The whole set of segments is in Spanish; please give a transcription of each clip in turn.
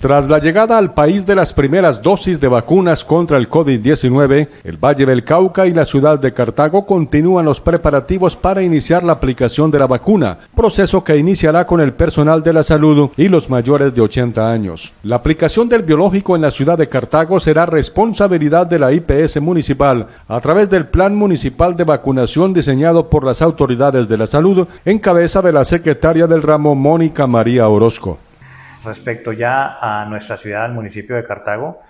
Tras la llegada al país de las primeras dosis de vacunas contra el COVID-19, el Valle del Cauca y la ciudad de Cartago continúan los preparativos para iniciar la aplicación de la vacuna, proceso que iniciará con el personal de la salud y los mayores de 80 años. La aplicación del biológico en la ciudad de Cartago será responsabilidad de la IPS municipal a través del Plan Municipal de Vacunación diseñado por las autoridades de la salud en cabeza de la secretaria del ramo Mónica María Orozco. Respecto ya a nuestra ciudad, al municipio de Cartago,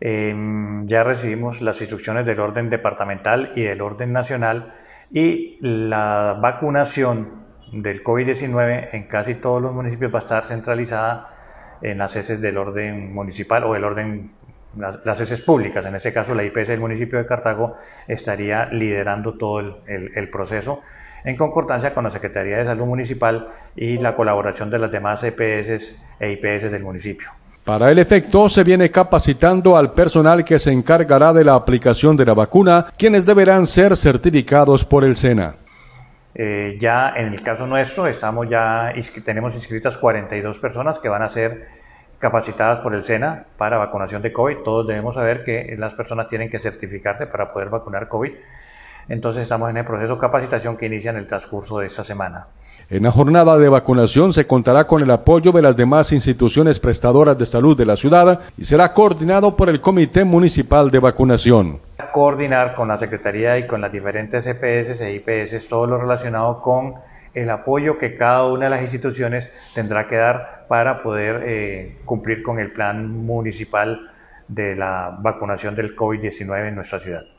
em, ya recibimos las instrucciones del orden departamental y del orden nacional y la vacunación del COVID-19 en casi todos los municipios va a estar centralizada en las heces del orden municipal o del orden las, heces públicas, en este caso la IPS del municipio de Cartago estaría liderando todo el, proceso en concordancia con la Secretaría de Salud Municipal y la colaboración de las demás EPS e IPS e del municipio. Para el efecto, se viene capacitando al personal que se encargará de la aplicación de la vacuna, quienes deberán ser certificados por el SENA. Eh, ya en el caso nuestro, estamos ya, tenemos inscritas 42 personas que van a ser capacitadas por el SENA para vacunación de COVID. Todos debemos saber que las personas tienen que certificarse para poder vacunar COVID. Entonces estamos en el proceso de capacitación que inicia en el transcurso de esta semana. En la jornada de vacunación se contará con el apoyo de las demás instituciones prestadoras de salud de la ciudad y será coordinado por el Comité Municipal de Vacunación. Coordinar con la Secretaría y con las diferentes EPS e IPS e todo lo relacionado con el apoyo que cada una de las instituciones tendrá que dar para poder eh, cumplir con el plan municipal de la vacunación del COVID-19 en nuestra ciudad.